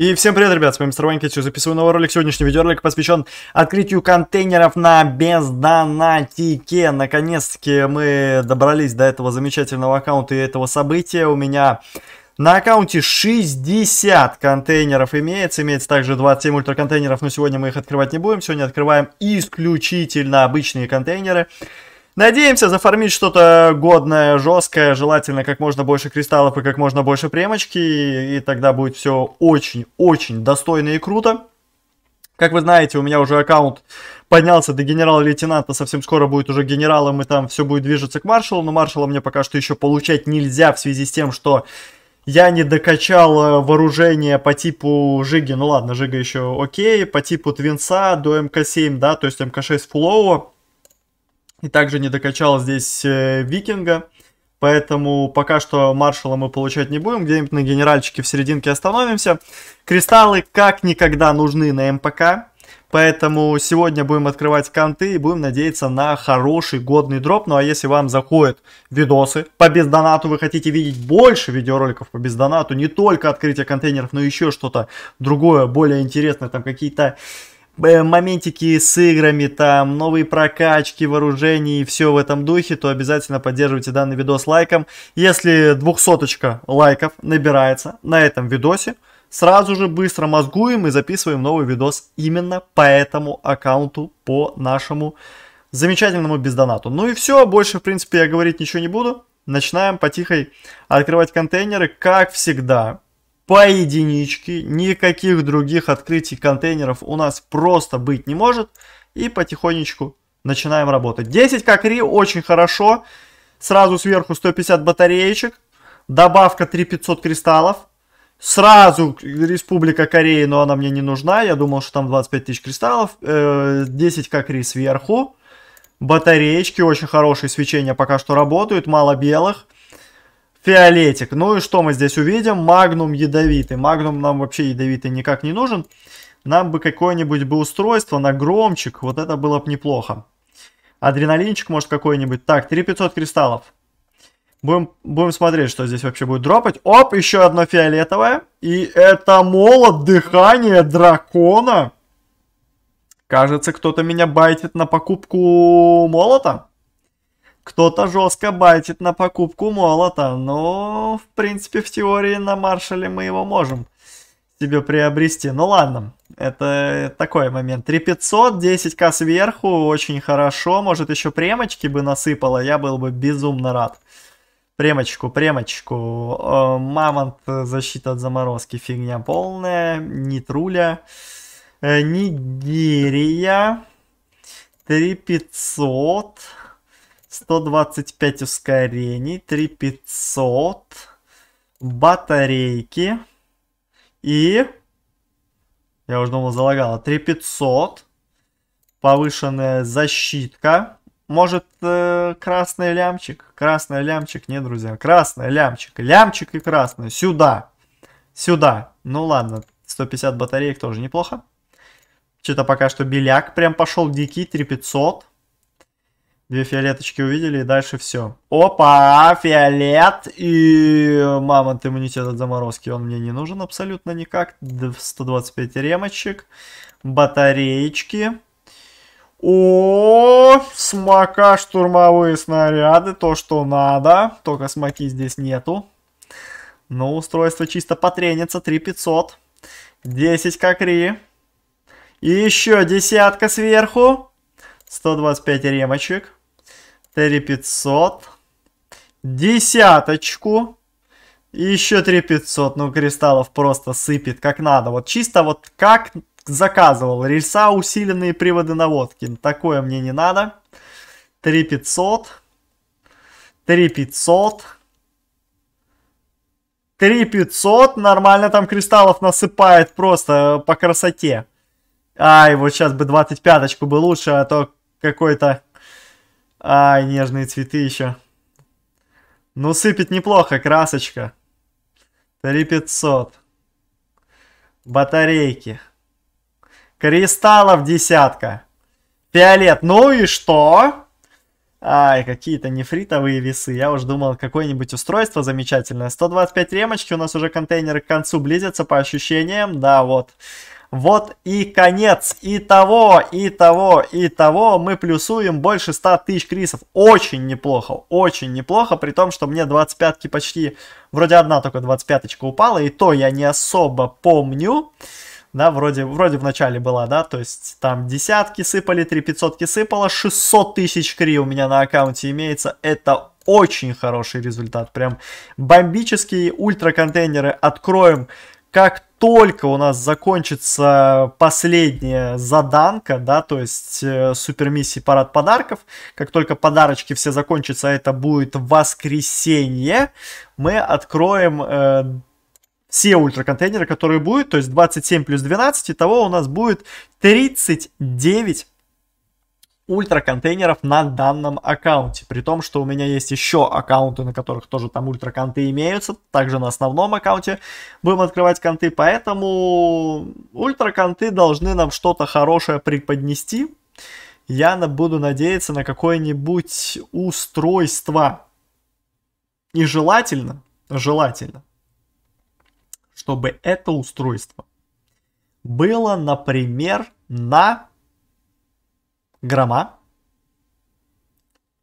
И всем привет, ребят, с вами Мистер Ванькич, записываю новый ролик. Сегодняшний видеоролик посвящен открытию контейнеров на бездонатике. Наконец-таки мы добрались до этого замечательного аккаунта и этого события. У меня на аккаунте 60 контейнеров имеется, имеется также 27 ультраконтейнеров, но сегодня мы их открывать не будем. Сегодня открываем исключительно обычные Контейнеры. Надеемся зафармить что-то годное, жесткое, желательно как можно больше кристаллов и как можно больше премочки, и, и тогда будет все очень-очень достойно и круто. Как вы знаете, у меня уже аккаунт поднялся до генерала-лейтенанта, совсем скоро будет уже генералом, и там все будет движется к маршалу, но маршала мне пока что еще получать нельзя в связи с тем, что я не докачал э, вооружение по типу Жиги, ну ладно, Жига еще окей, по типу Твинса до МК-7, да, то есть МК-6 флоу. И также не докачал здесь э, Викинга. Поэтому пока что маршала мы получать не будем. Где-нибудь на генеральчике в серединке остановимся. Кристаллы как никогда нужны на МПК. Поэтому сегодня будем открывать конты и будем надеяться на хороший годный дроп. Ну а если вам заходят видосы по бездонату, вы хотите видеть больше видеороликов по бездонату, не только открытие контейнеров, но еще что-то другое, более интересное, там какие-то моментики с играми, там новые прокачки, вооружений и все в этом духе, то обязательно поддерживайте данный видос лайком. Если двухсоточка лайков набирается на этом видосе, сразу же быстро мозгуем и записываем новый видос именно по этому аккаунту, по нашему замечательному бездонату. Ну и все, больше в принципе я говорить ничего не буду. Начинаем потихой открывать контейнеры, как всегда по единичке, никаких других открытий контейнеров у нас просто быть не может. И потихонечку начинаем работать. 10 кокри очень хорошо, сразу сверху 150 батареечек, добавка 3500 кристаллов. Сразу Республика Кореи, но она мне не нужна, я думал, что там 25 тысяч кристаллов, 10 э, кокри сверху. Батареечки очень хорошие, свечения пока что работают, мало белых. Фиолетик. Ну и что мы здесь увидим? Магнум ядовитый. Магнум нам вообще ядовитый никак не нужен. Нам бы какое-нибудь бы устройство на громчик. Вот это было бы неплохо. Адреналинчик может какой-нибудь. Так, 3500 кристаллов. Будем, будем смотреть, что здесь вообще будет дропать. Оп, еще одно фиолетовое. И это молот дыхания дракона. Кажется, кто-то меня байтит на покупку молота. Кто-то жестко байтит на покупку молота, но, в принципе, в теории на маршале мы его можем себе приобрести. Ну ладно, это такой момент. 3500, 10к сверху, очень хорошо. Может, еще премочки бы насыпало, я был бы безумно рад. Премочку, премочку. Э, мамонт, э, защита от заморозки, фигня полная. Нитруля. Э, Нигерия. 3500. 125 ускорений, 3500, батарейки и... Я уже думал, залагала. 3500, повышенная защитка. Может, э, красный лямчик? Красный лямчик, нет, друзья. Красный лямчик. Лямчик и красный. Сюда. Сюда. Ну ладно, 150 батареек тоже неплохо. Что-то пока что беляк прям пошел дикий, 3500. Две фиолеточки увидели, и дальше все. Опа, фиолет и мамонт иммунитет от заморозки. Он мне не нужен абсолютно никак. 125 ремочек, батареечки. О, смока, штурмовые снаряды, то, что надо. Только смоки здесь нету. Но ну, устройство чисто потренится, 3500. 10 кокри. И еще десятка сверху. 125 ремочек. 4500. Десяточку. И еще 3500. Ну, кристаллов просто сыпет как надо. Вот чисто вот как заказывал. Рельса, усиленные приводы наводки. Такое мне не надо. 3500. 3500. 3500. Нормально там кристаллов насыпает просто э, по красоте. Ай, вот сейчас бы 25-очку бы лучше, а то какой-то Ай, нежные цветы еще. Ну, сыпет неплохо, красочка. 3500. Батарейки. Кристаллов десятка. Фиолет. Ну и что? Ай, какие-то нефритовые весы. Я уж думал, какое-нибудь устройство замечательное. 125 ремочки, у нас уже контейнеры к концу близятся по ощущениям. Да, вот. Вот и конец. И того, и того, и того мы плюсуем больше 100 тысяч крисов. Очень неплохо, очень неплохо, при том, что мне 25-ки почти... Вроде одна только 25-очка упала, и то я не особо помню. Да, вроде, вроде в начале была, да, то есть там десятки сыпали, 3500 сыпало, 600 тысяч кри у меня на аккаунте имеется, это очень хороший результат, прям бомбические ультра контейнеры откроем как только у нас закончится последняя заданка, да, то есть э, супермиссии парад подарков, как только подарочки все закончатся, а это будет воскресенье, мы откроем э, все ультраконтейнеры, которые будут, то есть 27 плюс 12, того у нас будет 39 ультра контейнеров на данном аккаунте. При том, что у меня есть еще аккаунты, на которых тоже там ультра конты имеются. Также на основном аккаунте будем открывать конты. Поэтому ультра конты должны нам что-то хорошее преподнести. Я буду надеяться на какое-нибудь устройство. И желательно, желательно, чтобы это устройство было, например, на Грома.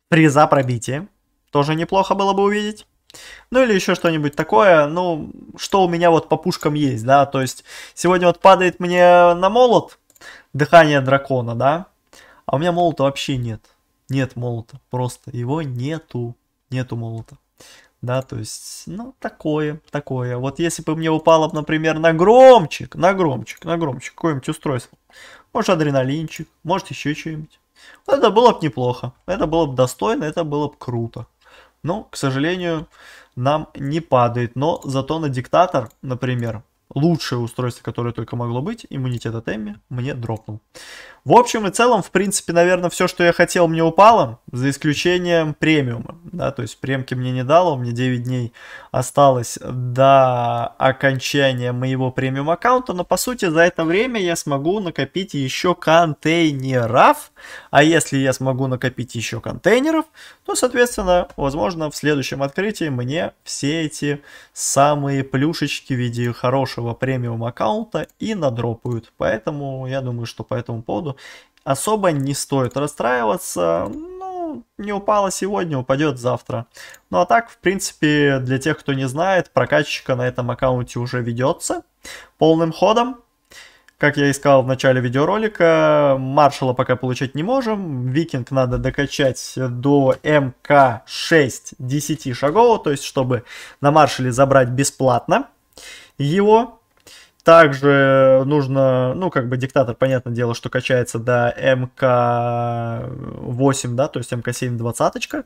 Приза пробития Тоже неплохо было бы увидеть. Ну или еще что-нибудь такое, ну, что у меня вот по пушкам есть, да, то есть сегодня вот падает мне на молот дыхание дракона, да, а у меня молота вообще нет, нет молота, просто его нету, нету молота, да, то есть, ну, такое, такое, вот если бы мне упало, например, на громчик, на громчик, на громчик, какое-нибудь устройство, может адреналинчик, может еще что-нибудь. Это было бы неплохо, это было бы достойно, это было бы круто. Но, к сожалению, нам не падает. Но зато на диктатор, например, лучшее устройство, которое только могло быть, иммунитет от Эмми, мне дропнул. В общем и целом, в принципе, наверное, все, что я хотел, мне упало, за исключением премиума. Да, то есть премки мне не дало, меня 9 дней осталось до окончания моего премиум аккаунта, но по сути за это время я смогу накопить еще контейнеров, а если я смогу накопить еще контейнеров, то, соответственно, возможно, в следующем открытии мне все эти самые плюшечки в виде хороших хорошего премиум аккаунта и надропают. Поэтому я думаю, что по этому поводу особо не стоит расстраиваться. Ну, не упала сегодня, упадет завтра. Ну а так, в принципе, для тех, кто не знает, прокачка на этом аккаунте уже ведется полным ходом. Как я и сказал в начале видеоролика, маршала пока получать не можем. Викинг надо докачать до МК 6 10 шагов, то есть чтобы на маршале забрать бесплатно его. Также нужно, ну, как бы диктатор, понятное дело, что качается до МК8, да, то есть МК7 двадцаточка.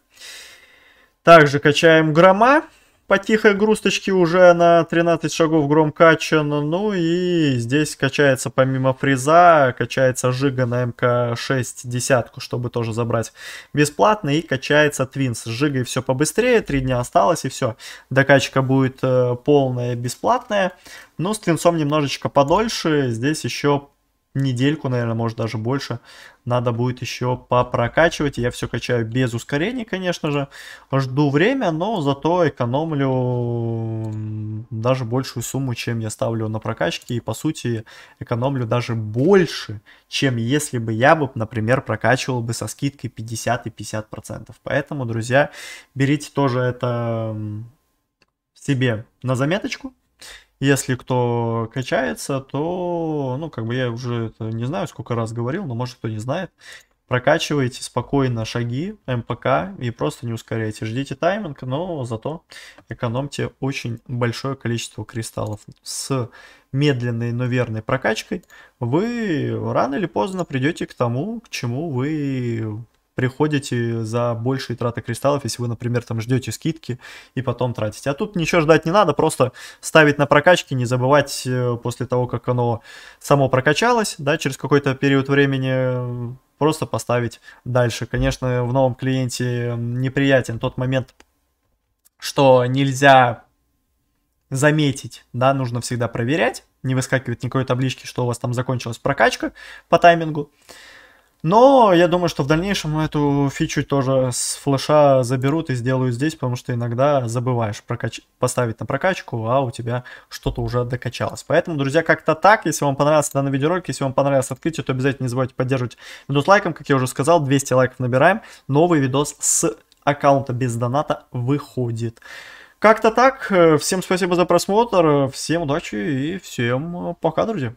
Также качаем грома. По тихой грусточке уже на 13 шагов гром качан. Ну и здесь качается помимо фреза, качается Жига на МК-6 десятку, чтобы тоже забрать бесплатно. И качается Твинс. С Жигой все побыстрее, 3 дня осталось и все. Докачка будет э, полная, бесплатная. Ну, с Твинсом немножечко подольше. Здесь еще недельку, наверное, может даже больше, надо будет еще попрокачивать. Я все качаю без ускорений, конечно же. Жду время, но зато экономлю даже большую сумму, чем я ставлю на прокачки. И, по сути, экономлю даже больше, чем если бы я бы, например, прокачивал бы со скидкой 50 и 50%. Поэтому, друзья, берите тоже это себе на заметочку. Если кто качается, то, ну, как бы я уже это не знаю, сколько раз говорил, но может кто не знает. Прокачивайте спокойно шаги МПК и просто не ускоряйте. Ждите тайминг, но зато экономьте очень большое количество кристаллов. С медленной, но верной прокачкой вы рано или поздно придете к тому, к чему вы приходите за большие траты кристаллов, если вы, например, там ждете скидки и потом тратите. А тут ничего ждать не надо, просто ставить на прокачки, не забывать э, после того, как оно само прокачалось, да, через какой-то период времени э, просто поставить дальше. Конечно, в новом клиенте неприятен тот момент, что нельзя заметить, да, нужно всегда проверять, не выскакивает никакой таблички, что у вас там закончилась прокачка по таймингу. Но я думаю, что в дальнейшем эту фичу тоже с флеша заберут и сделают здесь, потому что иногда забываешь прокач... поставить на прокачку, а у тебя что-то уже докачалось. Поэтому, друзья, как-то так. Если вам понравился данный видеоролик, если вам понравилось открытие, то обязательно не забывайте поддерживать видос лайком. Как я уже сказал, 200 лайков набираем. Новый видос с аккаунта без доната выходит. Как-то так. Всем спасибо за просмотр, всем удачи и всем пока, друзья.